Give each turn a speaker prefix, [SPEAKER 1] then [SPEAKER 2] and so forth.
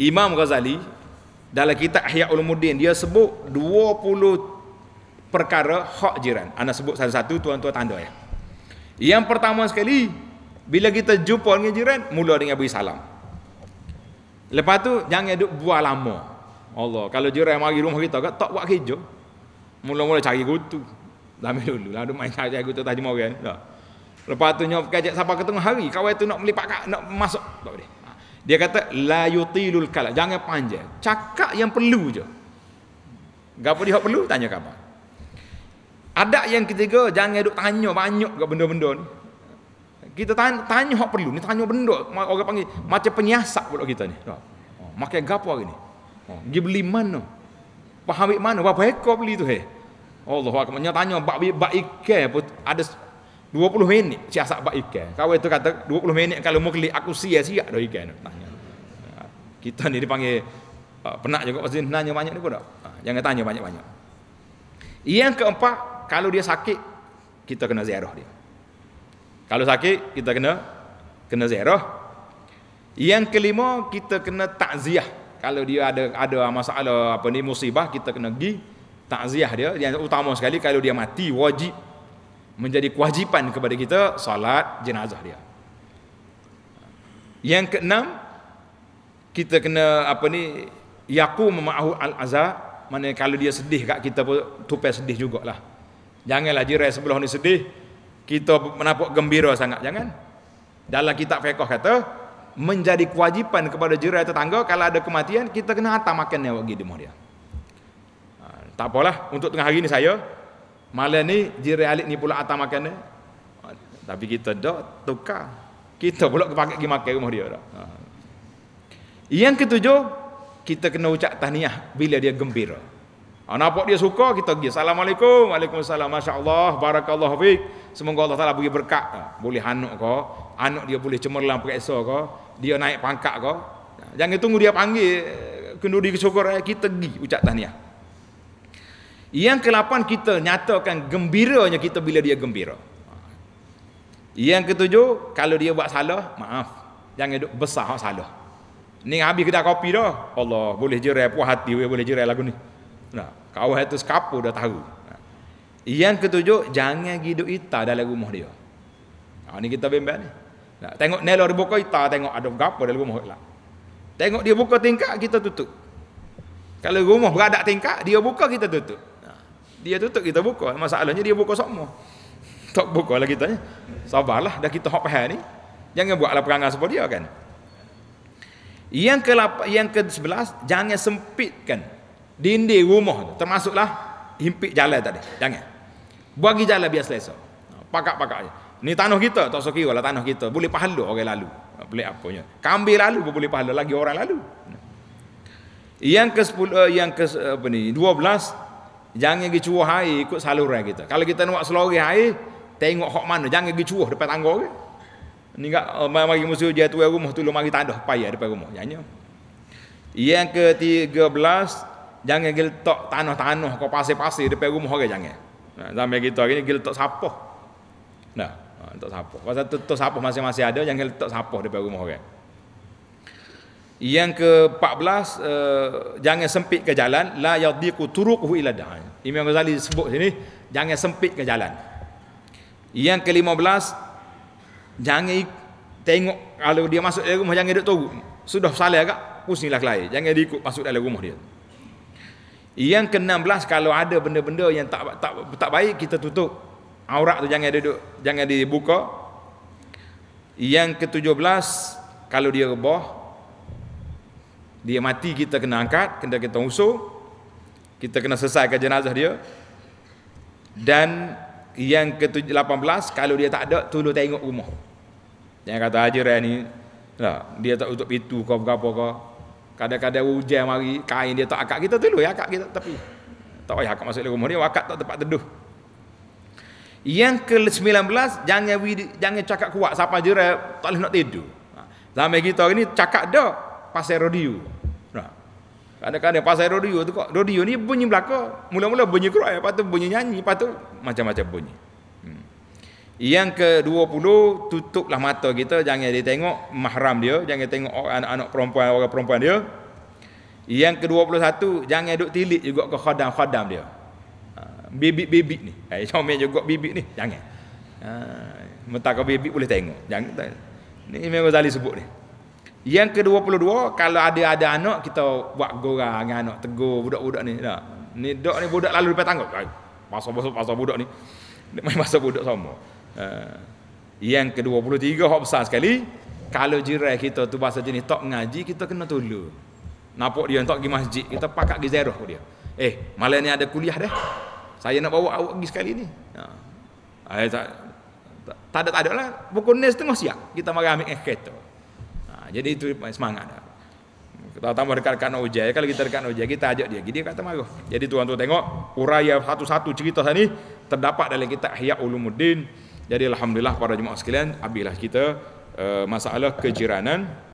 [SPEAKER 1] Imam Ghazali dalam kitab Ihya Ulumuddin dia sebut 20 perkara hak jiran. Ana sebut satu-satu tuan-tuan tanda ya. Yang pertama sekali bila kita jumpa dengan jiran mula dengan beri salam. Lepas tu jangan duk buat lama. Allah, kalau jiran mari rumah kita kat tak buat kerja. Mula-mula cari kutu. Dami dulu lah duk main cari kutu tadi mau kan. Lepas tu nyop kajak siapa tengah hari kawan tu nak melipat nak masuk tak boleh. Dia kata la yutilul kalam. Jangan panjang. Cakap yang perlu je. Gapo dia perlu tanya kau. Ada yang ketiga jangan duk tanya banyak ke benda-benda ni. Kita tanya, tanya hak perlu ni tanya benda orang panggil macam penyiasat pula kita ni. Oh, oh, makan gapo hari ni? Oh, pergi beli mana? Paham mana? Berapa ekor beli tu he? Allah akan menyatanya tanya bab ikan apa ada 20 minit si asak bak ikan. Kau itu kata 20 minit kalau mau kelik aku sia-sia dah ikan. Tanya. Ah, kita ni dipanggil uh, ah, penat juga pasti nanya banyak ni pun tak. Ah, jangan tanya banyak-banyak. Yang keempat, kalau dia sakit kita kena ziarah dia. Kalau sakit kita kena kena ziarah. Yang kelima kita kena takziah. Kalau dia ada ada masalah apa ni musibah kita kena pergi takziah dia. Yang utama sekali kalau dia mati wajib menjadi kewajipan kepada kita salat jenazah dia. Yang keenam kita kena apa ni yaqum ma'ahu al-aza mana kalau dia sedih kat kita pun tupai sedih jugalah. Janganlah jiran sebelah ni sedih, kita menampak gembira sangat jangan. Dalam kitab fiqh kata menjadi kewajipan kepada jiran tetangga kalau ada kematian kita kena hantar makan dia bagi dia. Ha, tak apalah untuk tengah hari ni saya Malam ni jiran alik ni pula atas makan Tapi kita dah tukar. Kita pula kepakai pergi makan rumah dia. Ha. Yang ketujuh, kita kena ucap tahniah bila dia gembira. Ha, nampak dia suka, kita pergi. Assalamualaikum. Waalaikumsalam. masyaallah, Allah. Barakallah. Fik. Semoga Allah Ta'ala bagi berkat. Ha, boleh anak kau. Anak dia boleh cemerlang pakai esok kau. Dia naik pangkat kau. Ha, jangan tunggu dia panggil. Kenduri kesyukur. Eh, kita pergi ucap tahniah. Yang ke-8 kita nyatakan gembiranya kita bila dia gembira. Yang ke-7 kalau dia buat salah, maaf. Jangan duk besar hak salah. Ni habis kedai kopi dah. Allah boleh jerai puas hati we boleh jerai lagu ni. Nah, kawan itu sekapo dah tahu. Yang ketujuh jangan gi duk ita dalam rumah dia. Ha ni kita bembel ni. Nah, tengok nelo buka ita tengok ada gapo dalam rumah lah. Tengok dia buka tingkap kita tutup. Kalau rumah beradak tingkap dia buka kita tutup. Dia tutup kita buka. Masalahnya dia buka semua. Tak buka lah kita. Sabarlah dah kita hak faham ni. Jangan buatlah perangai sebab dia kan. Yang ke yang ke-11 jangan sempitkan dinding rumah termasuklah himpit jalan tadi. Jangan. Bagi jalan biar selesa. Pakak-pakak aja. Ni tanah kita, tak usah kira lah tanah kita. Boleh pahala orang lalu. Boleh apa apanya. Kambing lalu pun boleh pahala lagi orang lalu. Yang ke-10 yang ke eh, apa ni? Jangan pergi cuah air ikut saluran kita. Kalau kita nak selori air, tengok hok mana. Jangan pergi cuah depan tangga ke. Ini enggak eh, mari musuh dia tu rumah tu lumari tak ada payah depan rumah. Janya. Yang ke-13, jangan gil tok tanah-tanah kau pasir-pasir depan rumah orang jangan. Nah, sampai kita hari ni gil tok sapah. Nah, ha, tok sapah. Pasal tu tok sapah masih masih ada, jangan gil tok sapah depan rumah orang. Yang ke-14 uh, jangan sempit ke jalan la yadiku turuquhu ila da'in. Imam Ghazali sebut sini jangan sempit ke jalan. Yang ke-15 jangan tengok kalau dia masuk dalam rumah jangan duduk turun. Sudah salah agak pusinglah kelai. Jangan ikut masuk dalam rumah dia. Yang ke-16 kalau ada benda-benda yang tak tak tak baik kita tutup. Aurat tu jangan duduk, jangan dibuka. Yang ke-17 kalau dia rebah dia mati kita kena angkat kena kita usul kita kena selesaikan jenazah dia dan yang ke-18 kalau dia tak ada tolu tengok rumah Yang kata ajaran ni lah dia tak tutup pintu kau apa kau. kadang-kadang hujan mari kain dia tak akak kita tolu ya akak kita tapi tak payah akak masuk dalam rumah dia akak tak tempat teduh yang ke-19 jangan jangan cakap kuat siapa jerat tak boleh nak tidur ha, Zaman kita ni cakap dah pasal radio. Kadang-kadang pasal rodeo tu kok. Rodeo ni bunyi belaka. Mula-mula bunyi kerak, lepas tu bunyi nyanyi, lepas tu macam-macam bunyi. Hmm. Yang ke-20, tutuplah mata kita. Jangan dia tengok mahram dia. Jangan tengok anak-anak perempuan, orang perempuan dia. Yang ke-21, jangan duduk tilik juga ke khadam-khadam dia. Ha, Bibik-bibik ni. Eh, comel juga bibik ni. Jangan. Ha, mentah ke bibik boleh tengok. Jangan. Ni memang Zali sebut ni. Yang ke-22, kalau ada ada anak kita buat gorang dengan anak tegur budak-budak ni. Tak. Ni dok ni budak lalu depan tanggung. Masa masa masa budak ni. Main masa budak sama. Eh, yang ke-23 hak besar sekali, kalau jirai kita tu bahasa jenis tak ngaji, kita kena tolong. Nampak dia tak pergi masjid, kita pakak pergi ziarah dia. Eh, malam ni ada kuliah dah. Saya nak bawa awak pergi sekali ni. Ha. Uh, tak, tak, ada ada lah. Pukul 9 setengah siap kita marah ambil eh, kereta. Ha, jadi itu semangat. Kita tahu dekat Kano Ujaya, kalau kita dekat Kano kita ajak dia. Jadi dia kata maruh. Jadi tuan tu tengok, uraya satu-satu cerita sini terdapat dalam kitab Hayat Ulumuddin. Jadi Alhamdulillah para jemaah sekalian, ambillah kita uh, masalah kejiranan.